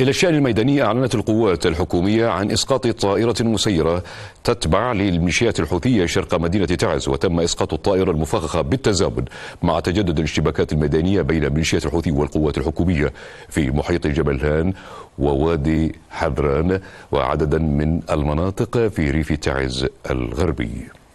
إلى الشأن الميداني أعلنت القوات الحكومية عن إسقاط طائرة مسيرة تتبع للميليشيات الحوثية شرق مدينة تعز وتم إسقاط الطائرة المفخخة بالتزامن مع تجدد الاشتباكات الميدانية بين ميليشيات الحوثي والقوات الحكومية في محيط جبل هان ووادي حذران وعددا من المناطق في ريف تعز الغربي